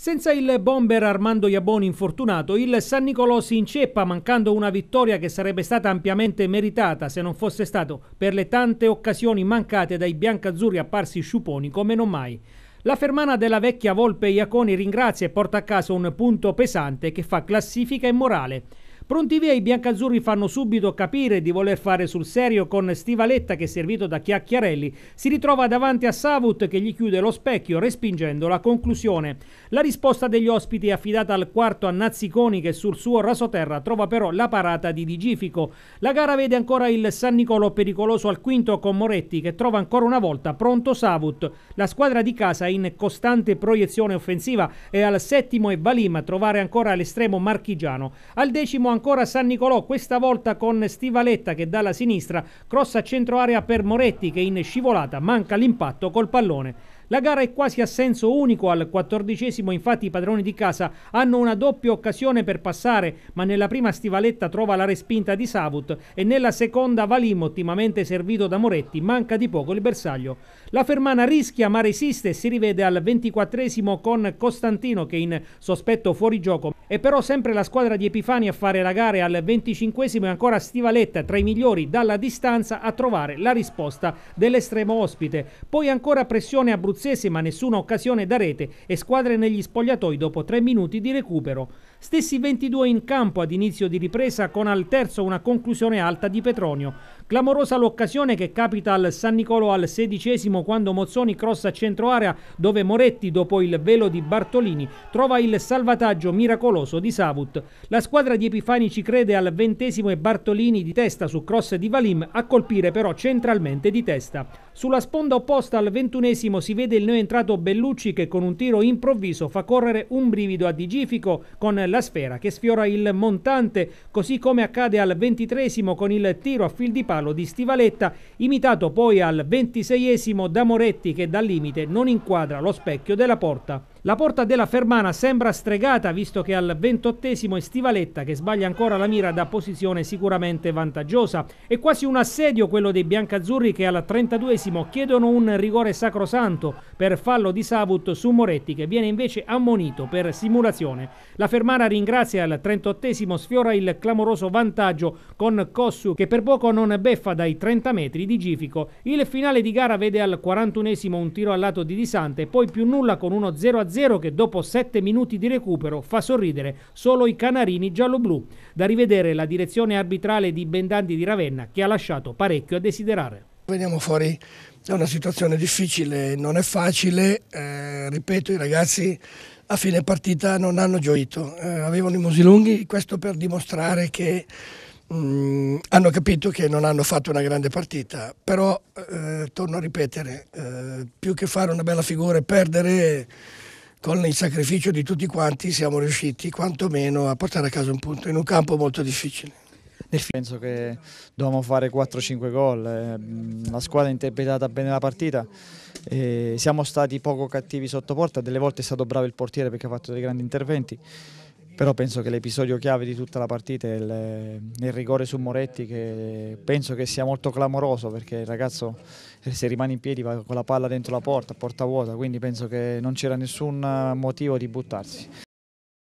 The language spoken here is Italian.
Senza il bomber Armando Iaboni infortunato, il San Nicolò si inceppa mancando una vittoria che sarebbe stata ampiamente meritata se non fosse stato per le tante occasioni mancate dai biancazzurri apparsi sciuponi come non mai. La fermana della vecchia Volpe Iaconi ringrazia e porta a casa un punto pesante che fa classifica e morale. Pronti via i biancazzurri fanno subito capire di voler fare sul serio con Stivaletta che servito da Chiacchiarelli si ritrova davanti a Savut che gli chiude lo specchio respingendo la conclusione. La risposta degli ospiti è affidata al quarto a Nazziconi che sul suo rasoterra trova però la parata di Digifico. La gara vede ancora il San Nicolò pericoloso al quinto con Moretti che trova ancora una volta pronto Savut. La squadra di casa in costante proiezione offensiva è al settimo e è a trovare ancora l'estremo marchigiano. Al decimo ancora ancora San Nicolò, questa volta con Stivaletta che dalla sinistra crossa centro area per Moretti che in scivolata manca l'impatto col pallone la gara è quasi a senso unico, al quattordicesimo infatti i padroni di casa hanno una doppia occasione per passare, ma nella prima stivaletta trova la respinta di Savut e nella seconda Valim, ottimamente servito da Moretti, manca di poco il bersaglio. La Fermana rischia ma resiste e si rivede al ventiquattresimo con Costantino che in sospetto fuori gioco. È però sempre la squadra di Epifani a fare la gara al venticinquesimo e ancora Stivaletta tra i migliori dalla distanza a trovare la risposta dell'estremo ospite. Poi ancora pressione abruzzese abruzzese ma nessuna occasione da rete e squadre negli spogliatoi dopo tre minuti di recupero stessi 22 in campo ad inizio di ripresa con al terzo una conclusione alta di Petronio. Clamorosa l'occasione che capita al San Nicolo al sedicesimo quando Mozzoni cross a centro area dove Moretti dopo il velo di Bartolini trova il salvataggio miracoloso di Savut. La squadra di Epifani ci crede al ventesimo e Bartolini di testa su cross di Valim a colpire però centralmente di testa. Sulla sponda opposta al ventunesimo si vede il neoentrato Bellucci che con un tiro improvviso fa correre un brivido a Digifico con la sfera che sfiora il montante, così come accade al ventitresimo con il tiro a fil di palo di Stivaletta, imitato poi al ventiseiesimo da Moretti che dal limite non inquadra lo specchio della porta. La porta della Fermana sembra stregata visto che al ventottesimo è Stivaletta che sbaglia ancora la mira da posizione sicuramente vantaggiosa. È quasi un assedio quello dei biancazzurri che al trentaduesimo chiedono un rigore sacrosanto per fallo di Savut su Moretti che viene invece ammonito per simulazione. La Fermana ringrazia al trentottesimo sfiora il clamoroso vantaggio con Kossu che per poco non beffa dai 30 metri di Gifico. Il finale di gara vede al quarantunesimo un tiro al lato di Di Sante e poi più nulla con uno 0 a 0 che dopo 7 minuti di recupero fa sorridere solo i canarini giallo-blu. Da rivedere la direzione arbitrale di Bendandi di Ravenna che ha lasciato parecchio a desiderare. Veniamo fuori da una situazione difficile, non è facile, eh, ripeto i ragazzi a fine partita non hanno gioito, eh, avevano i musi lunghi, questo per dimostrare che Mm, hanno capito che non hanno fatto una grande partita, però eh, torno a ripetere, eh, più che fare una bella figura e perdere con il sacrificio di tutti quanti siamo riusciti quantomeno a portare a casa un punto in un campo molto difficile. Penso che dobbiamo fare 4-5 gol, eh, la squadra ha interpretato bene la partita, siamo stati poco cattivi sotto porta, delle volte è stato bravo il portiere perché ha fatto dei grandi interventi però penso che l'episodio chiave di tutta la partita è il, eh, il, rigore su Moretti che penso che sia molto clamoroso perché il ragazzo eh, se rimane in piedi va con la palla dentro la porta, porta vuota, quindi penso che non c'era nessun eh, motivo di buttarsi.